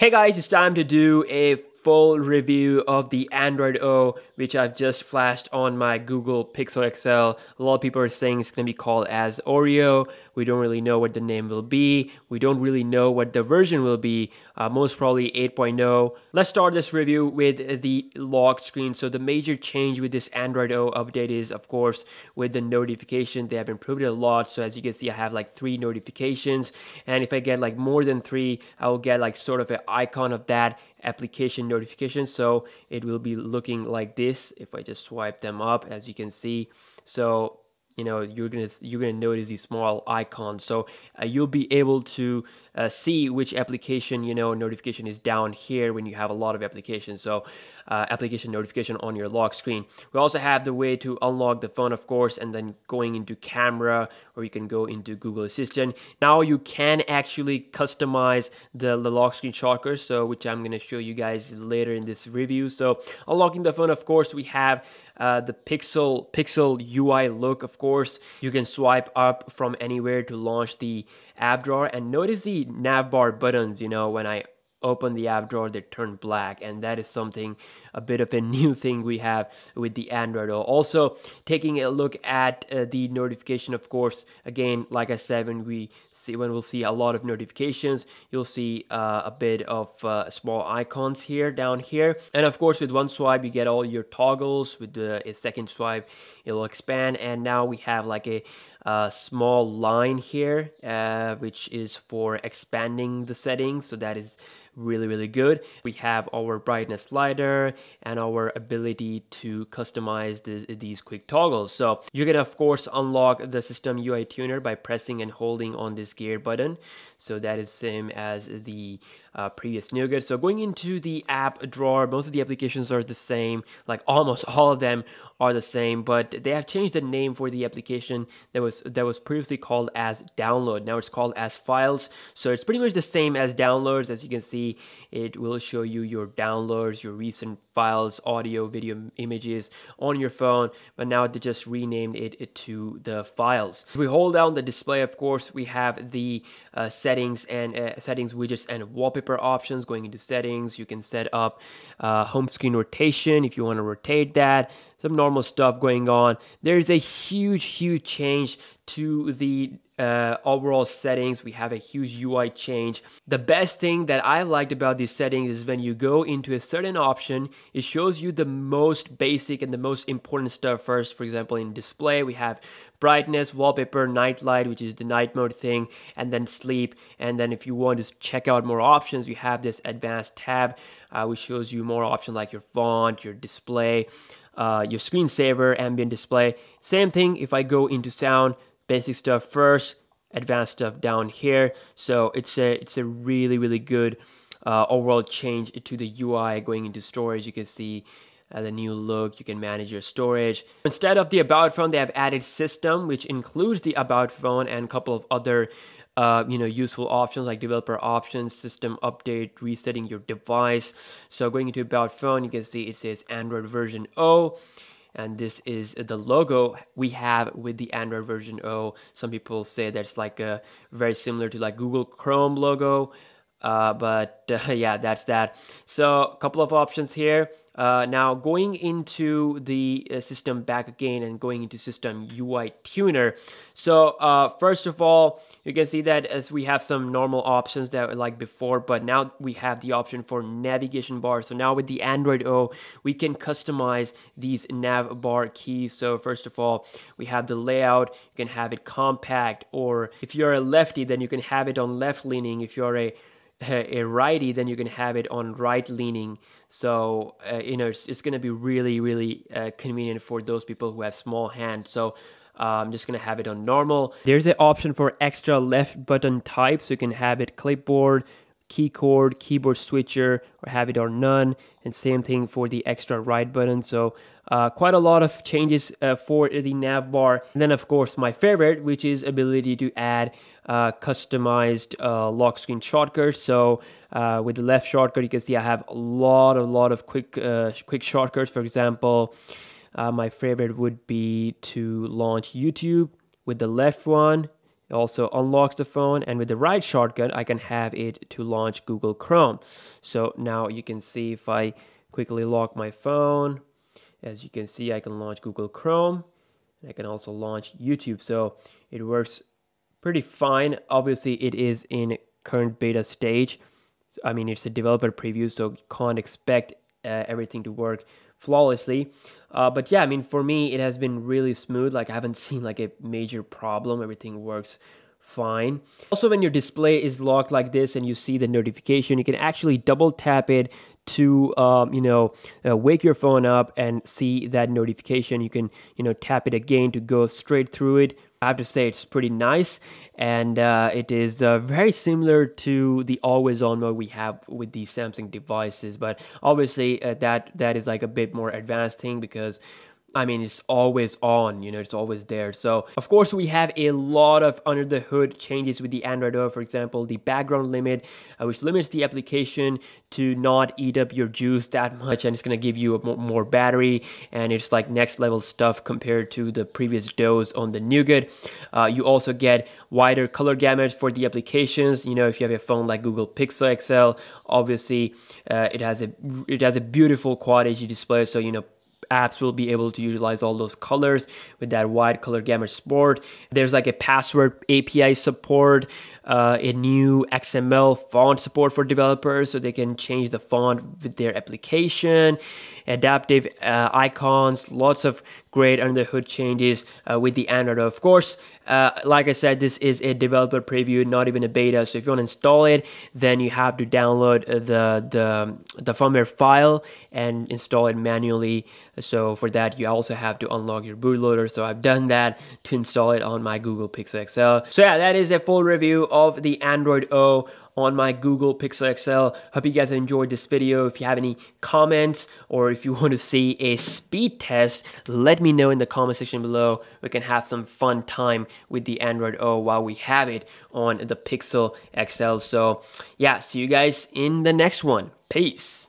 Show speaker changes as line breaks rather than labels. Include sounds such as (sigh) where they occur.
Hey guys, it's time to do a full review of the Android O, which I've just flashed on my Google Pixel XL. A lot of people are saying it's going to be called as Oreo. We don't really know what the name will be. We don't really know what the version will be, uh, most probably 8.0. Let's start this review with the lock screen. So the major change with this Android O update is, of course, with the notification. They have improved it a lot. So as you can see, I have like three notifications. And if I get like more than three, I will get like sort of an icon of that application notifications so it will be looking like this if I just swipe them up as you can see so you know you're gonna you're gonna notice these small icons so uh, you'll be able to uh, see which application you know notification is down here when you have a lot of applications so uh, application notification on your lock screen we also have the way to unlock the phone of course and then going into camera or you can go into Google Assistant now you can actually customize the, the lock screen shocker so which I'm gonna show you guys later in this review so unlocking the phone of course we have uh, the pixel pixel UI look. Of course, you can swipe up from anywhere to launch the app drawer and notice the navbar buttons, you know, when I open the app drawer they turn black and that is something a bit of a (laughs) new thing we have with the android also taking a look at uh, the notification of course again like i said when we see when we'll see a lot of notifications you'll see uh, a bit of uh, small icons here down here and of course with one swipe you get all your toggles with the, a second swipe it'll expand and now we have like a a small line here, uh, which is for expanding the settings. So that is really, really good. We have our brightness slider and our ability to customize the, these quick toggles. So you can of course unlock the system UI tuner by pressing and holding on this gear button. So that is same as the uh, previous good. So going into the app drawer, most of the applications are the same, like almost (laughs) all of them are the same, but they have changed the name for the application that was that was previously called as download. Now it's called as files. So it's pretty much the same as downloads. As you can see, it will show you your downloads, your recent files, audio, video, images on your phone, but now they just renamed it to the files. If we hold down the display, of course, we have the uh, settings and uh, settings widgets and wallpaper wallpaper options, going into settings, you can set up uh, home screen rotation if you want to rotate that, some normal stuff going on. There's a huge, huge change to the uh, overall settings. We have a huge UI change. The best thing that I liked about these settings is when you go into a certain option, it shows you the most basic and the most important stuff first. For example, in display, we have brightness, wallpaper, night light, which is the night mode thing, and then sleep. And then if you want to check out more options, you have this advanced tab, uh, which shows you more options like your font, your display, uh, your screensaver, ambient display. Same thing if I go into sound, basic stuff first, advanced stuff down here. So it's a it's a really really good uh, overall change to the UI going into storage. You can see uh, the new look. You can manage your storage. Instead of the About phone, they have added System, which includes the About phone and a couple of other uh, you know useful options like developer options, system update, resetting your device. So going into About phone, you can see it says Android version O, and this is the logo we have with the Android version O. Some people say that's like a uh, very similar to like Google Chrome logo, uh, but uh, (laughs) yeah, that's that. So a couple of options here. Uh, now going into the uh, system back again and going into system UI tuner. So uh, first of all, you can see that as we have some normal options that like before, but now we have the option for navigation bar. So now with the Android O, we can customize these nav bar keys. So first of all, we have the layout, you can have it compact, or if you're a lefty, then you can have it on left leaning. If you're a a righty, then you can have it on right leaning. So, uh, you know, it's, it's going to be really, really uh, convenient for those people who have small hands. So, uh, I'm just going to have it on normal. There's an option for extra left button type. So, you can have it clipboard, Key chord, keyboard switcher, or have it on none. And same thing for the extra right button. So uh, quite a lot of changes uh, for the nav bar. And then of course my favorite, which is ability to add uh, customized uh, lock screen shortcuts. So uh, with the left shortcut, you can see I have a lot, a lot of quick, uh, quick shortcuts. For example, my favorite would be to launch YouTube with the left one it also unlocks the phone and with the right shortcut, I can have it to launch Google Chrome. So now you can see if I quickly lock my phone, as you can see, I can launch Google Chrome. I can also launch YouTube. So it works pretty fine. Obviously, it is in current beta stage. I mean, it's a developer preview, so can't expect uh, everything to work flawlessly. Uh, but yeah, I mean, for me, it has been really smooth. Like I haven't (laughs) seen like a major problem. Everything works fine. Also, when your display is locked like this and you see the notification, you can actually double tap it to, um, you know, uh, wake your phone up and see that notification. You can, you know, tap it again to go straight through it I have to say it's pretty nice, and uh, it is uh, very similar to the always-on mode we have with the Samsung devices. But obviously, uh, that that is like a bit more advanced thing because I mean, it's always on, you know, it's always there. So, of course, we have a lot of under the hood changes with the Android O, for example, the background limit, uh, which limits the application to not eat up your juice that much. And it's going to give you more battery. And it's like next level stuff compared to the previous dose on the Nougat. Uh, you also get wider color gamut for the applications. You know, if you have a phone like Google Pixel XL, obviously uh, it has a it has a beautiful quad HD display. So, you know, apps will be able to utilize all those colors with that wide color gamut support. There's like a password API support, uh, a new XML font support for developers so they can change the font with their application, adaptive uh, icons, lots of great under the hood changes uh, with the Android. Of course, uh, like I said, this is a developer preview, not even a beta. So if you want to install it, then you have to download uh, the, the, the firmware file and install it manually so for that, you also have to unlock your bootloader. So I've done that to install it on my Google Pixel XL. So yeah, that is a full review of the Android O on my Google Pixel XL. Hope you guys enjoyed this video. If you have any comments or if you (laughs) want to see a speed test, let me know in the comment section below. We can have some fun time with the Android O while we have it on the Pixel XL. So yeah, see you guys in the next one. Peace.